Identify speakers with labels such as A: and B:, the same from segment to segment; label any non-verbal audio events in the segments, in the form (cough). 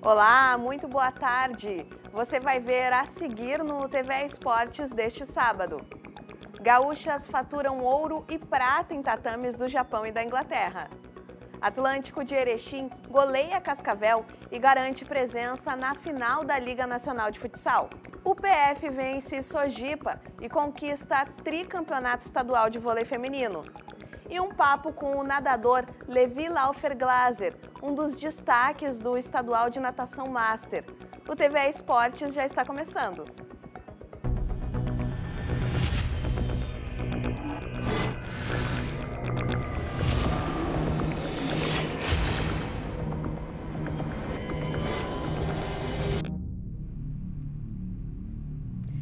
A: Olá, muito boa tarde. Você vai ver a seguir no TV Esportes deste sábado. Gaúchas faturam ouro e prata em tatames do Japão e da Inglaterra. Atlântico de Erechim goleia Cascavel e garante presença na final da Liga Nacional de Futsal. O PF vence Sojipa e conquista tricampeonato estadual de vôlei feminino e um papo com o nadador Levi Laufer Glaser, um dos destaques do estadual de natação master. O TV Esportes já está começando.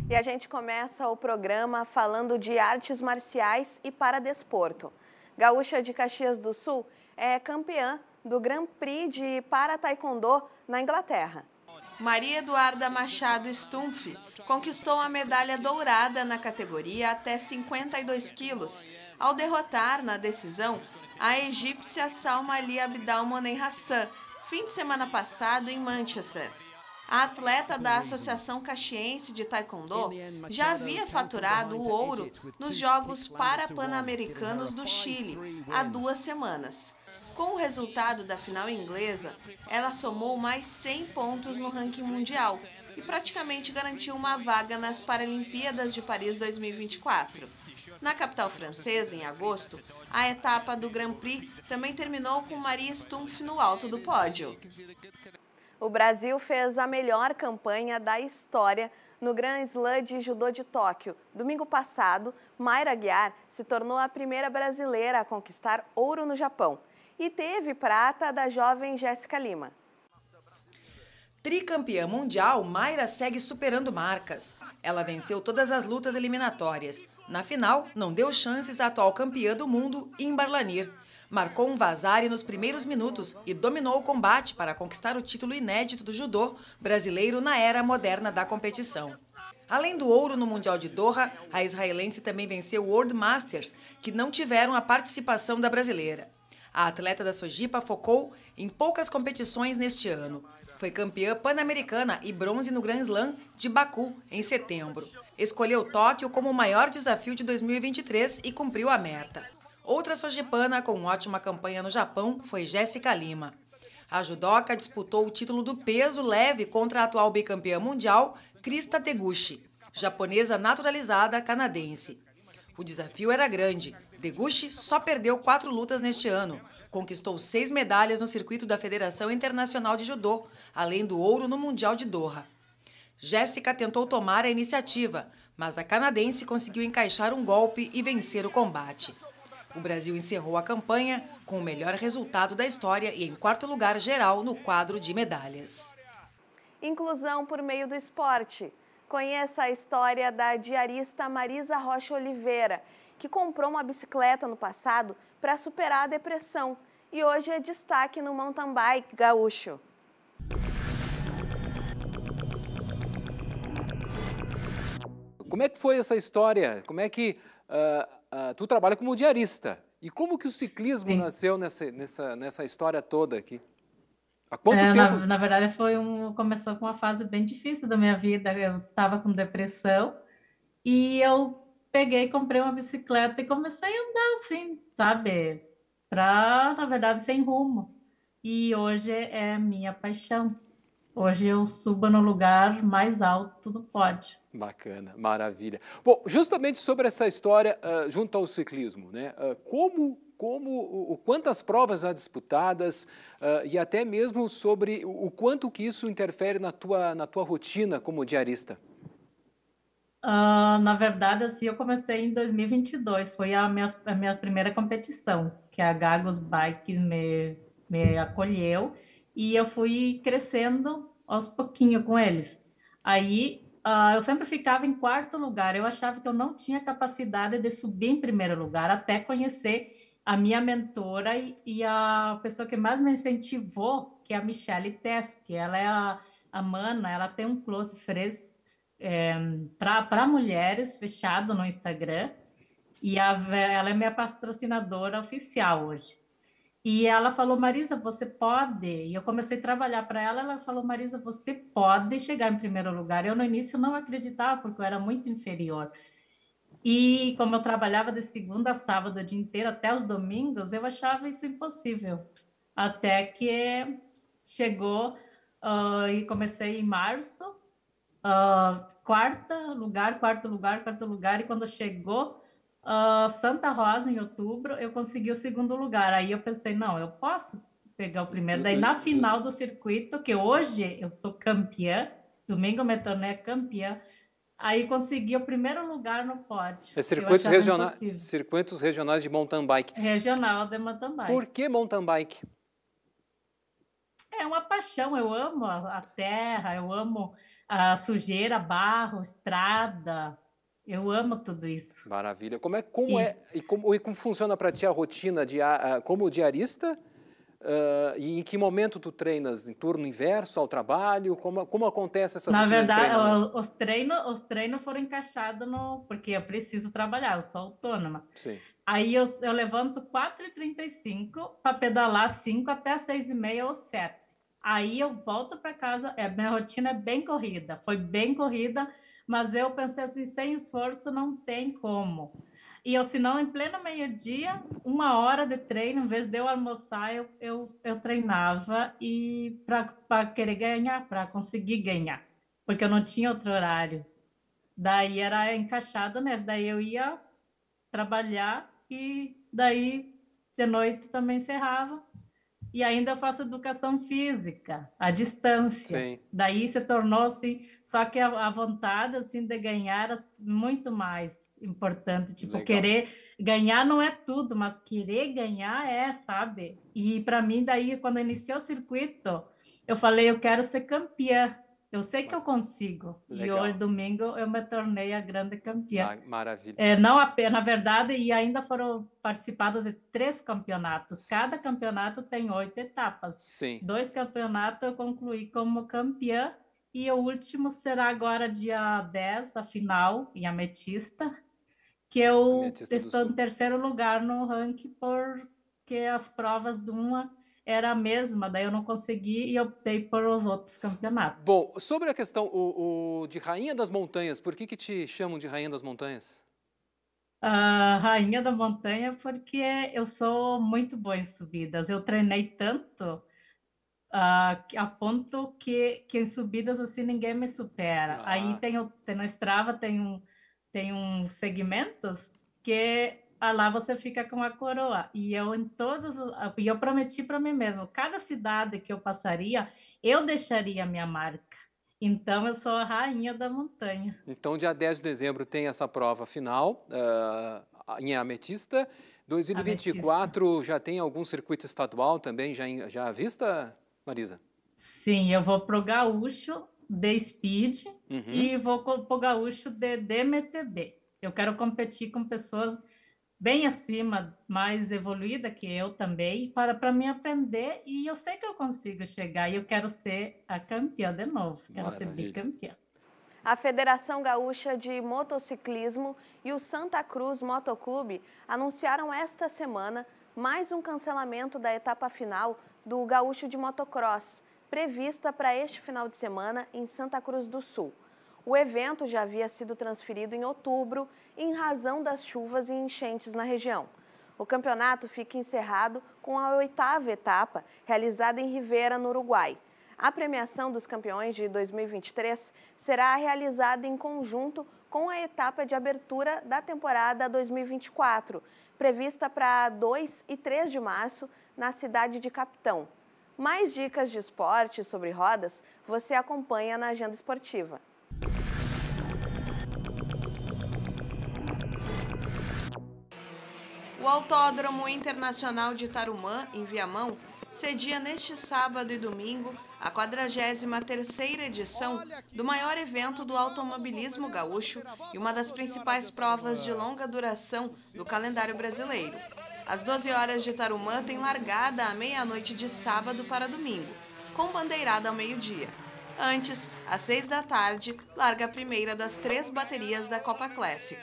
A: E a gente começa o programa falando de artes marciais e para desporto gaúcha de Caxias do Sul é campeã do Grand Prix de Para Taekwondo na Inglaterra. Maria Eduarda Machado Stumpf conquistou a medalha dourada na categoria até 52 quilos, ao derrotar na decisão a egípcia Salma Ali Abdal Hassan, fim de semana passado em Manchester. A atleta da Associação Caxiense de Taekwondo já havia faturado o ouro nos Jogos Parapan-Americanos do Chile há duas semanas. Com o resultado da final inglesa, ela somou mais 100 pontos no ranking mundial e praticamente garantiu uma vaga nas Paralimpíadas de Paris 2024. Na capital francesa, em agosto, a etapa do Grand Prix também terminou com Maria Stumpf no alto do pódio. O Brasil fez a melhor campanha da história no Grand Slam de Judô de Tóquio. Domingo passado, Mayra Guiar se tornou a primeira brasileira a conquistar ouro no Japão e teve prata da jovem Jéssica Lima.
B: Tricampeã mundial, Mayra segue superando marcas. Ela venceu todas as lutas eliminatórias. Na final, não deu chances à atual campeã do mundo, Imbarlanir. Marcou um vazare nos primeiros minutos e dominou o combate para conquistar o título inédito do judô brasileiro na era moderna da competição. Além do ouro no Mundial de Doha, a israelense também venceu o World Masters, que não tiveram a participação da brasileira. A atleta da Sojipa focou em poucas competições neste ano. Foi campeã pan-americana e bronze no Grand Slam de Baku, em setembro. Escolheu Tóquio como o maior desafio de 2023 e cumpriu a meta. Outra sojipana com ótima campanha no Japão foi Jéssica Lima. A judoca disputou o título do peso leve contra a atual bicampeã mundial, Krista Teguchi, japonesa naturalizada canadense. O desafio era grande. Deguchi só perdeu quatro lutas neste ano. Conquistou seis medalhas no circuito da Federação Internacional de Judô, além do ouro no Mundial de Doha. Jéssica tentou tomar a iniciativa, mas a canadense conseguiu encaixar um golpe e vencer o combate. O Brasil encerrou a campanha com o melhor resultado da história e em quarto lugar geral no quadro de medalhas.
A: Inclusão por meio do esporte. Conheça a história da diarista Marisa Rocha Oliveira, que comprou uma bicicleta no passado para superar a depressão e hoje é destaque no mountain bike gaúcho.
C: Como é que foi essa história? Como é que uh, ah, tu trabalha como diarista. E como que o ciclismo Sim. nasceu nessa, nessa, nessa história toda aqui? Há quanto é, tempo? Na,
D: na, verdade, foi um, começou com uma fase bem difícil da minha vida. Eu estava com depressão e eu peguei, comprei uma bicicleta e comecei a andar assim, sabe? Para, na verdade, sem rumo. E hoje é minha paixão. Hoje eu suba no lugar mais alto do pódio. Bacana,
C: maravilha. Bom, justamente sobre essa história uh, junto ao ciclismo, né? Uh, como como o, o, quantas provas há disputadas uh, e até mesmo sobre o, o, quanto que isso interfere na tua na tua rotina como diarista.
D: Uh, na verdade, assim, eu comecei em 2022, foi a minha, a minha primeira competição, que a Gagos Bike me, me acolheu, e eu fui crescendo aos pouquinho com eles. Aí uh, eu sempre ficava em quarto lugar. Eu achava que eu não tinha capacidade de subir em primeiro lugar até conhecer a minha mentora e, e a pessoa que mais me incentivou, que é a Michelle Tess, que ela é a, a mana, ela tem um close fresco é, para mulheres fechado no Instagram. E a, ela é minha patrocinadora oficial hoje. E ela falou, Marisa, você pode. E eu comecei a trabalhar para ela. Ela falou, Marisa, você pode chegar em primeiro lugar. Eu no início não acreditava, porque eu era muito inferior. E como eu trabalhava de segunda a sábado o dia inteiro até os domingos, eu achava isso impossível. Até que chegou uh, e comecei em março, uh, quarta lugar, quarto lugar, quarto lugar, e quando chegou uh, Santa Rosa, em outubro, eu consegui o segundo lugar. Aí eu pensei, não, eu posso pegar o primeiro. Daí na final do circuito, que hoje eu sou campeã, domingo eu me tornei campeã, aí consegui o primeiro lugar no pódio. É circuitos, regiona
C: circuitos regionais de mountain bike.
D: Regional de mountain bike. Por que mountain bike? É uma paixão, eu amo a terra, eu amo a sujeira, barro, estrada, eu amo tudo isso.
C: Maravilha. Como é, como e... é e como, e como funciona para ti a rotina de, ah, ah, como diarista? Uh, e em que momento tu treinas? Em turno inverso ao trabalho? Como, como acontece essa Na verdade,
D: os treinos os treino foram encaixados no. Porque eu preciso trabalhar, eu sou autônoma. Sim. Aí eu, eu levanto 4h35 para pedalar 5 até 6h30 ou 7. Aí eu volto para casa, é, minha rotina é bem corrida, foi bem corrida mas eu pensei assim, sem esforço não tem como. E eu, se não, em pleno meio-dia, uma hora de treino, em vez de eu almoçar, eu, eu, eu treinava e para querer ganhar, para conseguir ganhar, porque eu não tinha outro horário. Daí era encaixado, né? Daí eu ia trabalhar e daí de noite também encerrava e ainda faço educação física à distância. Sim. Daí se tornou assim, só que a, a, vontade assim de ganhar era muito mais importante, tipo Legal. querer ganhar não é tudo, mas querer ganhar é, sabe? E para mim daí quando iniciou o circuito, eu falei eu quero ser campeã eu sei que eu consigo. Legal. E hoje, domingo, eu me tornei a grande campeã.
C: Maravilha. É, não
D: apenas, na verdade, e ainda foram participados de três campeonatos. Cada campeonato tem oito etapas. Sim. Dois campeonatos eu concluí como campeã. E o último será agora, dia 10, a final, em Ametista, que eu Ametista estou em terceiro lugar no ranking, porque as provas de uma era a mesma, daí eu não consegui e optei por os outros campeonatos.
C: Bom, sobre a questão o, o de Rainha das Montanhas, por que, que te chamam de Rainha das Montanhas?
D: Uh, Rainha da Montanha, porque eu sou muito boa em subidas. Eu treinei tanto Uh, a ponto que, que em subidas assim ninguém me supera. Ah. Aí tem, o, tem no Strava tem um tem um segmentos que ah, lá você fica com a coroa. E eu em todos, ah, e eu prometi para mim mesmo, cada cidade que eu passaria, eu deixaria minha marca. Então eu sou a rainha da montanha.
C: Então dia 10 de dezembro tem essa prova final uh, em Ametista. 2024 Ametista. já tem algum circuito estadual também já já à vista, Marisa?
D: Sim, eu vou pro Gaúcho de Speed uhum. e vou pro Gaúcho de DMTB. Eu quero competir com pessoas bem acima, mais evoluída que eu também, para, para me aprender. E eu sei que eu consigo chegar e eu quero ser a campeã de novo, quero Maravilha. ser bicampeã.
A: A Federação Gaúcha de Motociclismo e o Santa Cruz Motoclube anunciaram esta semana mais um cancelamento da etapa final do Gaúcho de Motocross, prevista para este final de semana em Santa Cruz do Sul. O evento já havia sido transferido em outubro, em razão das chuvas e enchentes na região. O campeonato fica encerrado com a oitava etapa, realizada em Rivera, no Uruguai. A premiação dos campeões de 2023 será realizada em conjunto com a etapa de abertura da temporada 2024, prevista para 2 e 3 de março na cidade de Capitão. Mais dicas de esporte sobre rodas você acompanha na agenda esportiva. O Autódromo Internacional de Tarumã, em Viamão, cedia neste sábado e domingo a 43ª edição do maior evento do automobilismo gaúcho e uma das principais provas de longa duração do calendário brasileiro. Às 12 horas de Tarumã tem largada à meia-noite de sábado para domingo, com bandeirada ao meio-dia. Antes, às 6 da tarde, larga a primeira das três baterias da Copa Classic.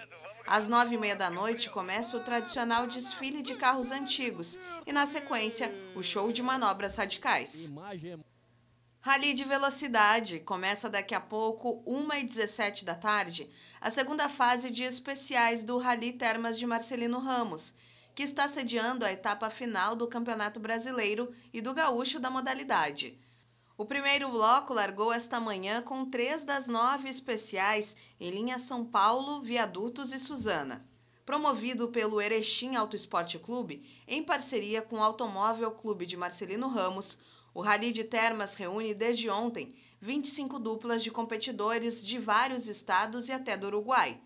A: Às nove e meia da noite começa o tradicional desfile de carros antigos e, na sequência, o show de manobras radicais. Rally de velocidade começa daqui a pouco, uma e dezessete da tarde, a segunda fase de especiais do Rally Termas de Marcelino Ramos, que está sediando a etapa final do Campeonato Brasileiro e do Gaúcho da modalidade. O primeiro bloco largou esta manhã com três das nove especiais em linha São Paulo, Viadutos e Suzana. Promovido pelo Erechim Auto Esporte Clube, em parceria com o Automóvel Clube de Marcelino Ramos, o Rally de Termas reúne desde ontem 25 duplas de competidores de vários estados e até do Uruguai.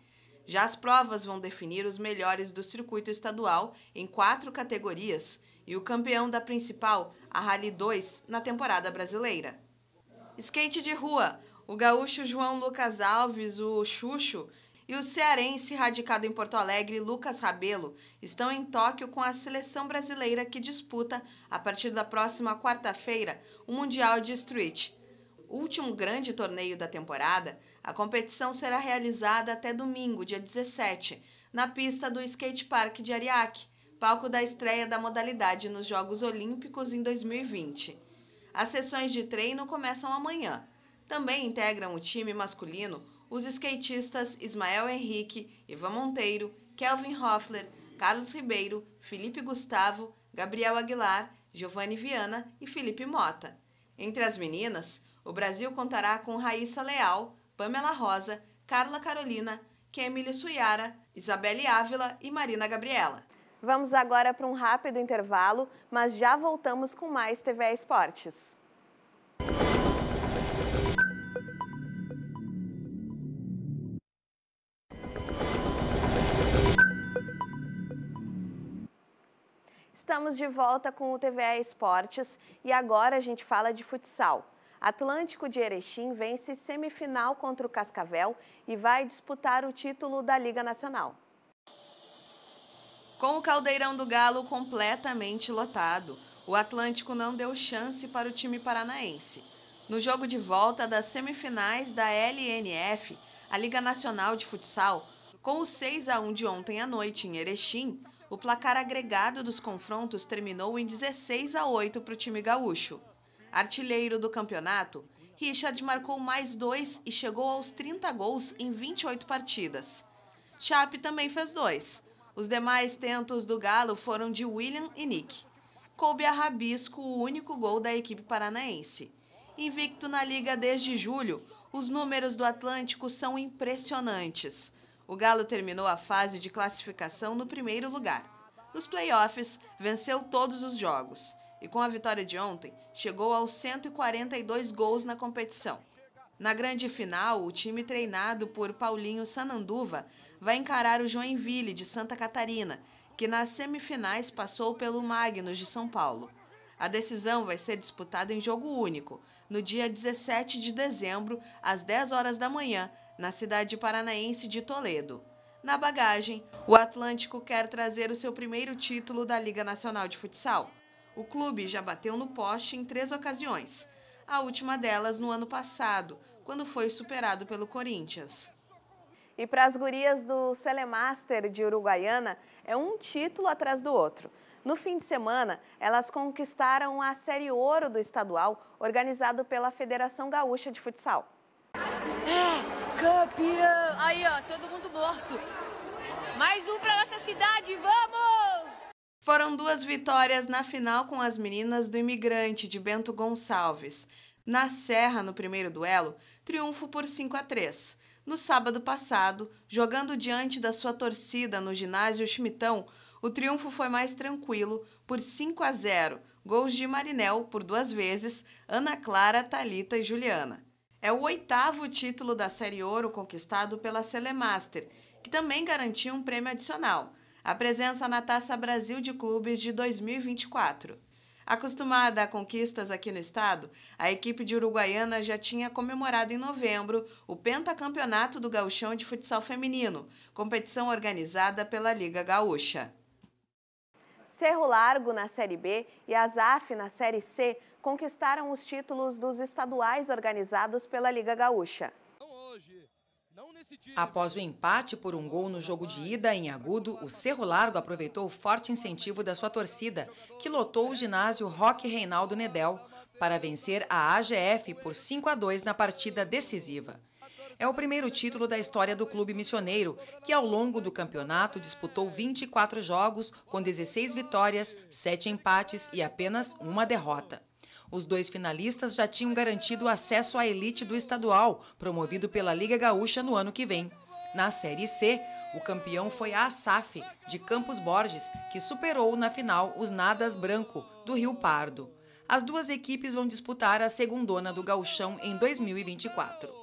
A: Já as provas vão definir os melhores do circuito estadual em quatro categorias – e o campeão da principal, a Rally 2, na temporada brasileira. Skate de rua, o gaúcho João Lucas Alves, o Xuxo, e o cearense radicado em Porto Alegre, Lucas Rabelo, estão em Tóquio com a seleção brasileira que disputa, a partir da próxima quarta-feira, o Mundial de Street. último grande torneio da temporada, a competição será realizada até domingo, dia 17, na pista do Skate Park de Ariake, palco da estreia da modalidade nos Jogos Olímpicos em 2020. As sessões de treino começam amanhã. Também integram o time masculino os skatistas Ismael Henrique, Ivan Monteiro, Kelvin Hoffler, Carlos Ribeiro, Felipe Gustavo, Gabriel Aguilar, Giovanni Viana e Felipe Mota. Entre as meninas, o Brasil contará com Raíssa Leal, Pamela Rosa, Carla Carolina, Kemília Suiara, Isabelle Ávila e Marina Gabriela. Vamos agora para um rápido intervalo, mas já voltamos com mais TVA Esportes. Estamos de volta com o TVA Esportes e agora a gente fala de futsal. Atlântico de Erechim vence semifinal contra o Cascavel e vai disputar o título da Liga Nacional. Com o Caldeirão do Galo completamente lotado, o Atlântico não deu chance para o time paranaense. No jogo de volta das semifinais da LNF, a Liga Nacional de Futsal, com o 6 a 1 de ontem à noite em Erechim, o placar agregado dos confrontos terminou em 16 a 8 para o time gaúcho. Artilheiro do campeonato, Richard marcou mais dois e chegou aos 30 gols em 28 partidas. Chape também fez dois, os demais tentos do Galo foram de William e Nick. Coube a Rabisco o único gol da equipe paranaense. Invicto na liga desde julho, os números do Atlântico são impressionantes. O Galo terminou a fase de classificação no primeiro lugar. Nos playoffs, venceu todos os jogos e, com a vitória de ontem, chegou aos 142 gols na competição. Na grande final, o time treinado por Paulinho Sananduva vai encarar o Joinville, de Santa Catarina, que nas semifinais passou pelo Magnus, de São Paulo. A decisão vai ser disputada em jogo único, no dia 17 de dezembro, às 10 horas da manhã, na cidade paranaense de Toledo. Na bagagem, o Atlântico quer trazer o seu primeiro título da Liga Nacional de Futsal. O clube já bateu no poste em três ocasiões, a última delas no ano passado, quando foi superado pelo Corinthians. E para as gurias do Celemaster de Uruguaiana, é um título atrás do outro. No fim de semana, elas conquistaram a Série Ouro do estadual, organizado pela Federação Gaúcha de Futsal. É, campeão! Aí, ó, todo mundo morto. Mais um para nossa cidade, vamos! Foram duas vitórias na final com as meninas do Imigrante, de Bento Gonçalves. Na Serra, no primeiro duelo, triunfo por 5 a 3. No sábado passado, jogando diante da sua torcida no ginásio Chimitão, o triunfo foi mais tranquilo por 5 a 0, gols de Marinel por duas vezes, Ana Clara, Talita e Juliana. É o oitavo título da Série Ouro conquistado pela Celemaster, que também garantiu um prêmio adicional, a presença na Taça Brasil de Clubes de 2024. Acostumada a conquistas aqui no estado, a equipe de Uruguaiana já tinha comemorado em novembro o pentacampeonato do gauchão de futsal feminino, competição organizada pela Liga Gaúcha. Cerro Largo na Série B e Azaf na Série C conquistaram os títulos dos estaduais organizados pela Liga Gaúcha.
B: Após o empate por um gol no jogo de ida em Agudo, o Cerro Largo aproveitou o forte incentivo da sua torcida, que lotou o ginásio Roque Reinaldo Nedel, para vencer a AGF por 5 a 2 na partida decisiva. É o primeiro título da história do clube missioneiro, que ao longo do campeonato disputou 24 jogos com 16 vitórias, 7 empates e apenas uma derrota. Os dois finalistas já tinham garantido acesso à elite do estadual, promovido pela Liga Gaúcha no ano que vem. Na Série C, o campeão foi a Asaf, de Campos Borges, que superou na final os Nadas Branco, do Rio Pardo. As duas equipes vão disputar a segundona do gauchão em 2024.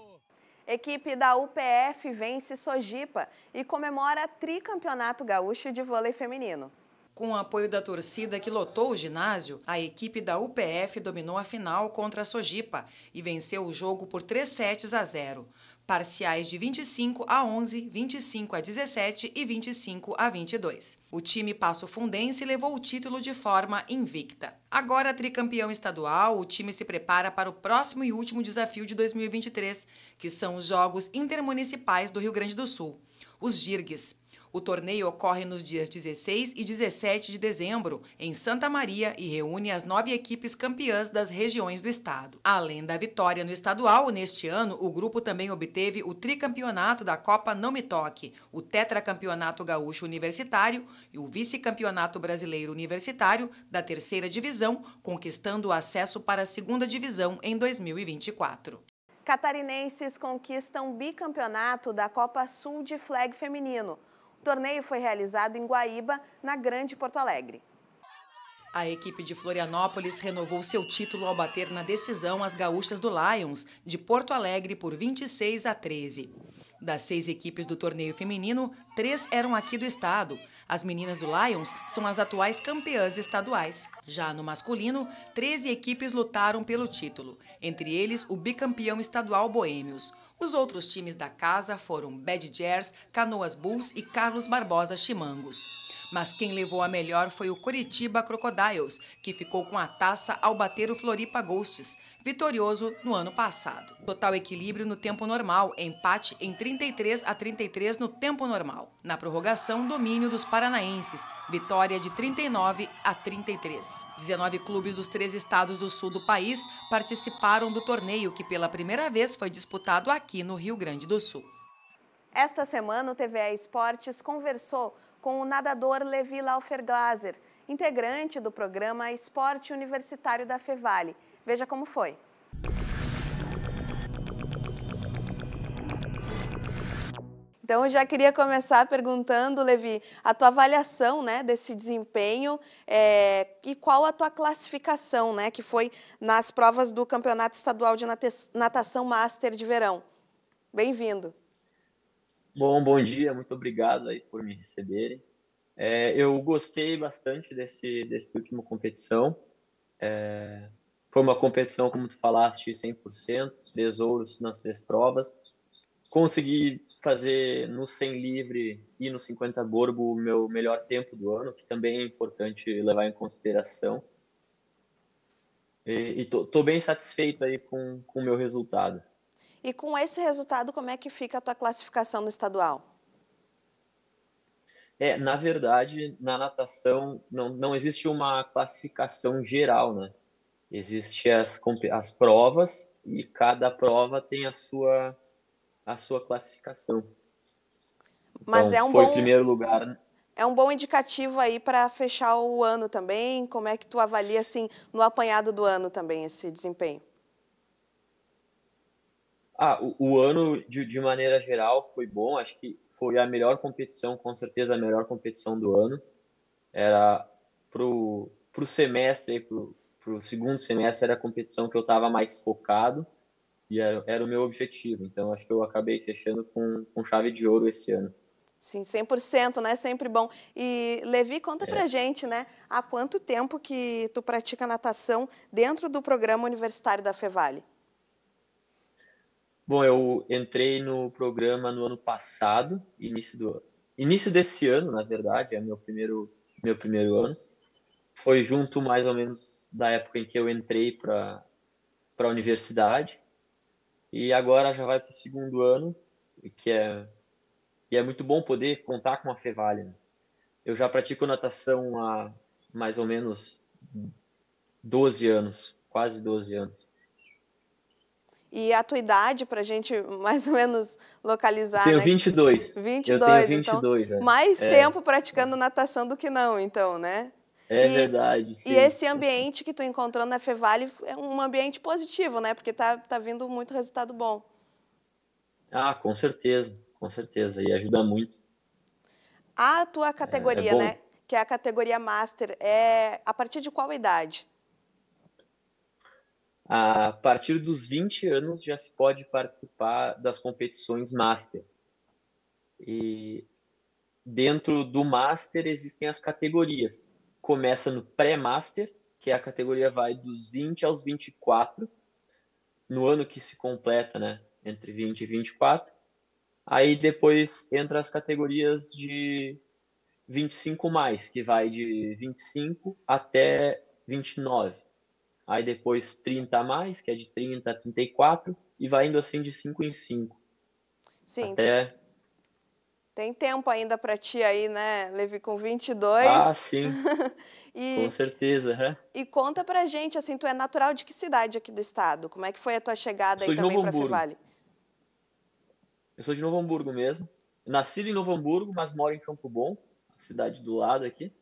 A: Equipe da UPF vence Sojipa e comemora tricampeonato gaúcho de vôlei feminino. Com o apoio da torcida
B: que lotou o ginásio, a equipe da UPF dominou a final contra a Sojipa e venceu o jogo por 3 sets a 0, parciais de 25 a 11, 25 a 17 e 25 a 22. O time Passo Fundense levou o título de forma invicta. Agora tricampeão estadual, o time se prepara para o próximo e último desafio de 2023, que são os Jogos Intermunicipais do Rio Grande do Sul, os JIRGs. O torneio ocorre nos dias 16 e 17 de dezembro, em Santa Maria, e reúne as nove equipes campeãs das regiões do estado. Além da vitória no estadual, neste ano, o grupo também obteve o tricampeonato da Copa Não Me Toque, o tetracampeonato gaúcho universitário e o vice-campeonato brasileiro universitário da terceira divisão, conquistando o acesso para a segunda divisão em 2024.
A: Catarinenses conquistam bicampeonato da Copa Sul de Flag Feminino. O torneio foi realizado em Guaíba, na Grande Porto Alegre.
B: A equipe de Florianópolis renovou seu título ao bater na decisão as gaúchas do Lions, de Porto Alegre, por 26 a 13. Das seis equipes do torneio feminino, três eram aqui do estado. As meninas do Lions são as atuais campeãs estaduais. Já no masculino, 13 equipes lutaram pelo título, entre eles o bicampeão estadual Boêmios. Os outros times da casa foram Bad Jers, Canoas Bulls e Carlos Barbosa Chimangos. Mas quem levou a melhor foi o Curitiba Crocodiles, que ficou com a taça ao bater o Floripa Ghosts, vitorioso no ano passado. Total equilíbrio no tempo normal, empate em 33 a 33 no tempo normal. Na prorrogação, domínio dos paranaenses, vitória de 39 a 33. 19 clubes dos três estados do sul do país participaram do torneio que pela primeira vez foi disputado aqui no Rio Grande do Sul.
A: Esta semana, o TVA Esportes conversou com o nadador Levi Glaser, integrante do programa Esporte Universitário da Fevale, Veja como foi. Então, eu já queria começar perguntando, Levi, a tua avaliação né, desse desempenho é, e qual a tua classificação, né, que foi nas provas do Campeonato Estadual de Natação Master de Verão. Bem-vindo.
E: Bom, bom dia, muito obrigado aí por me receberem. É, eu gostei bastante desse, desse último competição. É, foi uma competição, como tu falaste, 100%, tesouros nas três provas. Consegui fazer no 100 livre e no 50 gorbo o meu melhor tempo do ano, que também é importante levar em consideração. E, estou bem satisfeito aí com o meu resultado.
A: E com esse resultado, como é que fica a tua classificação no estadual?
E: É, na verdade, na natação não, não existe uma classificação geral, né? Existem as, as provas e cada prova tem a sua, a sua classificação.
A: Então, Mas então, é um foi bom... primeiro lugar né? é um bom indicativo aí para fechar o ano também. Como é que tu avalia assim no apanhado do ano também esse desempenho?
E: Ah, o, o ano de, de, maneira geral foi bom. Acho que foi a melhor competição, com certeza a melhor competição do ano. Era pro pro semestre, pro, pro segundo semestre era a competição que eu estava mais focado e era, era, o meu objetivo. Então acho que eu acabei fechando com, com chave de ouro esse ano.
A: Sim, 100%, né? Sempre bom. E Levi, conta é. pra gente, né? Há quanto tempo que tu pratica natação dentro do programa universitário da Fevale?
E: Bom, eu entrei no programa no ano passado, início do início desse ano, na verdade, é meu primeiro meu primeiro ano. Foi junto mais ou menos da época em que eu entrei para a universidade. E agora já vai para o segundo ano, que é, e é muito bom poder contar com a Fevalha. Né? Eu já pratico natação há mais ou menos 12 anos, quase 12 anos.
A: E a tua idade, para a gente mais ou menos localizar. tenho né? 22. 22, eu tenho 22 então, é. mais é. tempo praticando natação do que não, então, né?
E: É e, verdade. Sim. E esse
A: ambiente que tu encontrou na Fevale é um ambiente positivo, né? Porque tá, tá vindo muito resultado bom.
E: Ah, com certeza, com certeza. E ajuda muito.
A: A tua categoria, é, é né? Que é a categoria Master, é a partir de qual idade?
E: A partir dos 20 anos já se pode participar das competições Master. E dentro do Master existem as categorias começa no pré-master, que a categoria vai dos 20 aos 24, no ano que se completa, né? Entre 20 e 24. Aí depois entra as categorias de 25 mais, que vai de 25 até 29. Aí depois 30 mais, que é de 30 a 34, e vai indo assim de 5 em 5.
A: Sim. Até tem tempo ainda para ti aí, né, Levi, com 22. Ah, sim. (laughs) e, com
E: certeza. né?
A: E conta pra gente, assim, tu é natural de que cidade aqui do estado? Como é que foi a tua chegada aí também para Fivale?
E: Eu sou de Novo Hamburgo mesmo. Nascido em Novo Hamburgo, mas moro em Campo Bom, cidade do lado aqui.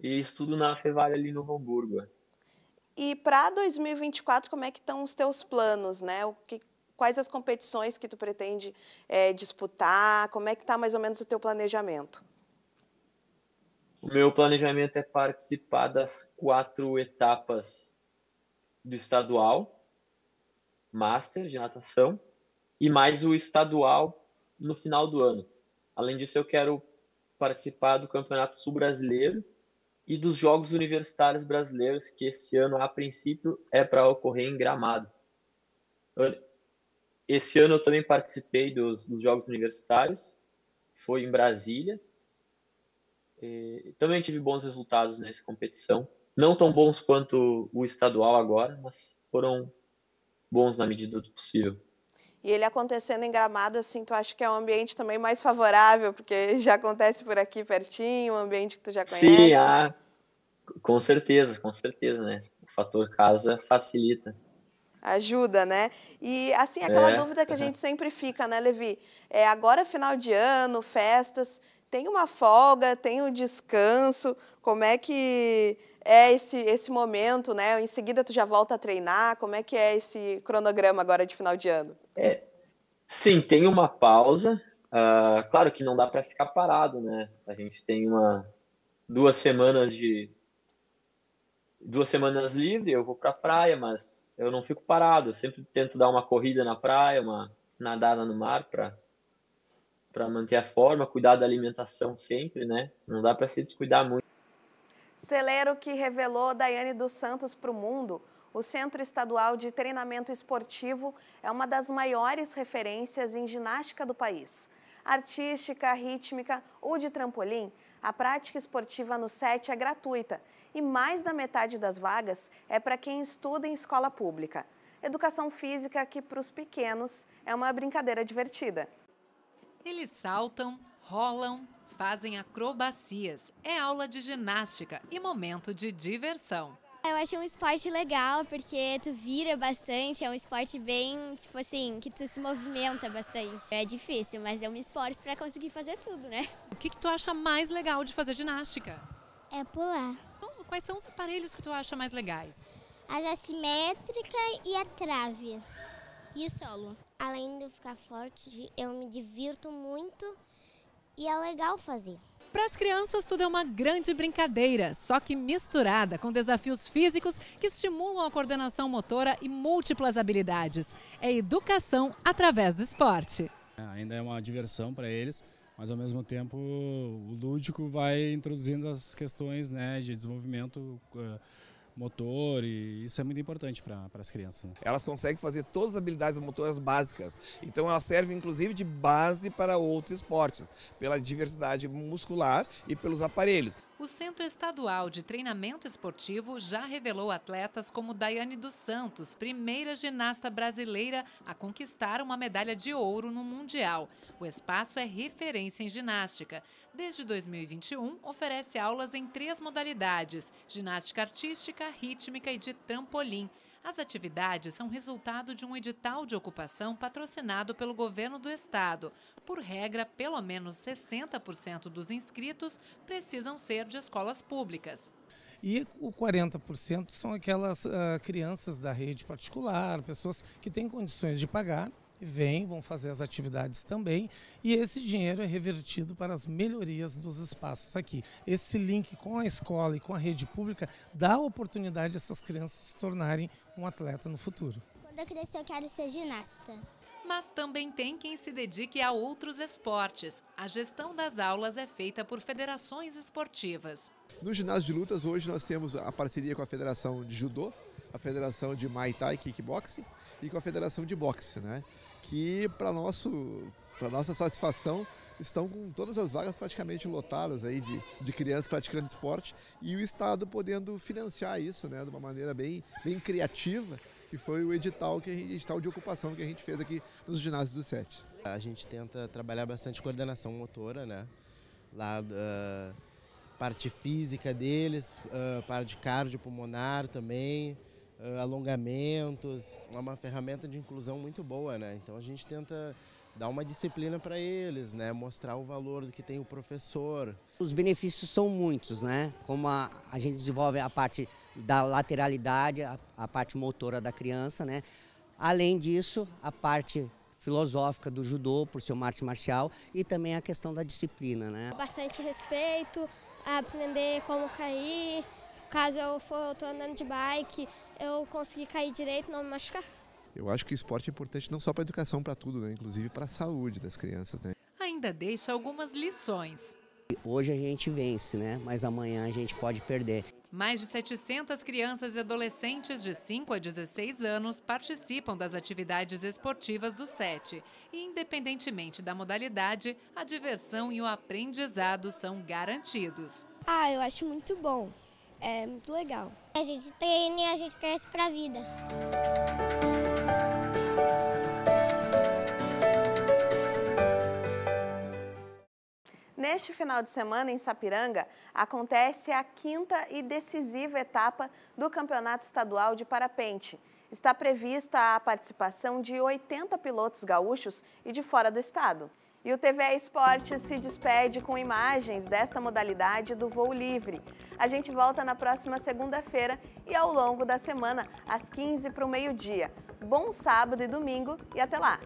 E: E estudo na Fevale ali em Novo Hamburgo. É.
A: E para 2024, como é que estão os teus planos, né? O que, quais as competições que tu pretende é, disputar, como é que está mais ou menos o teu planejamento?
E: O meu planejamento é participar das quatro etapas do estadual, master de natação e mais o estadual no final do ano. Além disso, eu quero participar do Campeonato Sul Brasileiro e dos Jogos Universitários Brasileiros, que esse ano, a princípio, é para ocorrer em Gramado. Esse ano eu também participei dos, dos Jogos Universitários, foi em Brasília. E também tive bons resultados nessa competição. Não tão bons quanto o estadual agora, mas foram bons na medida do possível.
A: E ele acontecendo em Gramado, assim, tu acha que é um ambiente também mais favorável, porque já acontece por aqui pertinho, um ambiente que tu já conhece? Sim, ah,
E: com certeza, com certeza, né? O fator casa facilita.
A: Ajuda, né? E assim, aquela é. dúvida que a gente sempre fica, né, Levi? É, agora final de ano, festas, tem uma folga, tem o um descanso, como é que é esse, esse momento, né? Em seguida tu já volta a treinar, como é que é esse cronograma agora de final de ano?
E: É, sim, tem uma pausa. Uh, claro que não dá para ficar parado, né? A gente tem uma duas semanas de duas semanas livre, eu vou para a praia, mas eu não fico parado. Eu sempre tento dar uma corrida na praia, uma nadada no mar para para manter a forma, cuidar da alimentação sempre, né? Não dá para se descuidar muito.
A: Celeiro que revelou Daiane dos Santos para o mundo, o Centro Estadual de Treinamento Esportivo é uma das maiores referências em ginástica do país. Artística, rítmica ou de trampolim, a prática esportiva no SET é gratuita e mais da metade das vagas é para quem estuda em escola pública. Educação física que para os pequenos é uma brincadeira divertida.
F: Eles saltam, rolam, fazem acrobacias. É aula de ginástica e momento de diversão.
E: Eu acho um esporte legal porque tu vira bastante, é um esporte bem, tipo assim, que tu se movimenta bastante. É difícil, mas eu
F: me esforço para conseguir fazer tudo, né? O que, que tu acha mais legal de fazer ginástica? É pular. Então, quais são os aparelhos que tu acha mais legais? As assimétricas e
A: a trave. E o solo. Além de ficar forte, eu me divirto muito e é legal fazer.
F: Para as crianças, tudo é uma grande brincadeira, só que misturada com desafios físicos que estimulam a coordenação motora e múltiplas habilidades. É educação através do esporte.
D: É, ainda é uma diversão
C: para eles, mas ao mesmo tempo o lúdico vai introduzindo as questões né, de desenvolvimento. Uh, motor e isso é muito importante para as crianças. Né? Elas conseguem fazer todas as habilidades motoras básicas, então elas servem inclusive de base para outros esportes, pela diversidade muscular e pelos aparelhos.
F: O Centro Estadual de Treinamento Esportivo já revelou atletas como Daiane dos Santos, primeira ginasta brasileira a conquistar uma medalha de ouro no Mundial. O espaço é referência em ginástica. Desde 2021, oferece aulas em três modalidades: ginástica artística, rítmica e de trampolim. As atividades são resultado de um edital de ocupação patrocinado pelo governo do estado. Por regra, pelo menos 60% dos inscritos precisam ser de escolas públicas.
C: E o 40% são aquelas uh, crianças da rede particular, pessoas que têm condições de pagar vêm, vão fazer as atividades também, e esse dinheiro é revertido para as melhorias dos espaços aqui. Esse link com a escola e com a rede pública dá a oportunidade essas crianças se tornarem um atleta no futuro.
A: Quando eu crescer, eu quero ser ginasta.
F: Mas também tem quem se dedique a outros esportes. A gestão das aulas é feita por federações esportivas.
E: No ginásio de lutas, hoje nós temos a parceria com a Federação de Judô, a Federação de Muay Thai Kickboxing e com a Federação de Boxe, né? Que para nosso para nossa satisfação estão com todas as vagas praticamente lotadas aí de, de crianças praticando esporte e o Estado podendo financiar isso, né? De uma maneira bem, bem criativa que foi o edital, que gente, edital de ocupação que a gente fez aqui nos ginásios do SET.
F: A gente tenta trabalhar bastante coordenação motora, né? Lá, uh, parte física deles, uh, parte cardiopulmonar também, eh, alongamentos. É uma ferramenta de inclusão muito boa, né? Então a gente tenta dar uma disciplina para eles, né? Mostrar o valor do que tem o professor. Os benefícios são muitos, né? Como a, a gente desenvolve a parte da lateralidade, a, a parte motora da criança, né? Além disso, a parte filosófica do judô, por ser uma arte marcial, e também a questão da disciplina, né?
E: Bastante respeito, aprender como cair, caso eu for, eu tô andando de bike, eu consegui cair direito, não me machucar. Eu acho que o esporte é importante não só para a educação, para tudo, né? inclusive para a saúde das crianças. Né?
F: Ainda deixa algumas lições. Hoje a gente vence, né? mas amanhã a gente pode perder. Mais de 700 crianças e adolescentes de 5 a 16 anos participam das atividades esportivas do SET. E, independentemente da modalidade, a diversão e o aprendizado são garantidos.
E: Ah, eu acho muito bom. É muito legal. A gente treina e a gente cresce para a vida.
A: Neste final de semana, em Sapiranga, acontece a quinta e decisiva etapa do Campeonato Estadual de Parapente. Está prevista a participação de 80 pilotos gaúchos e de fora do estado. E o TVE Esporte se despede com imagens desta modalidade do voo livre. A gente volta na próxima segunda-feira e ao longo da semana, às 15 para o meio-dia. Bom sábado e domingo e até lá!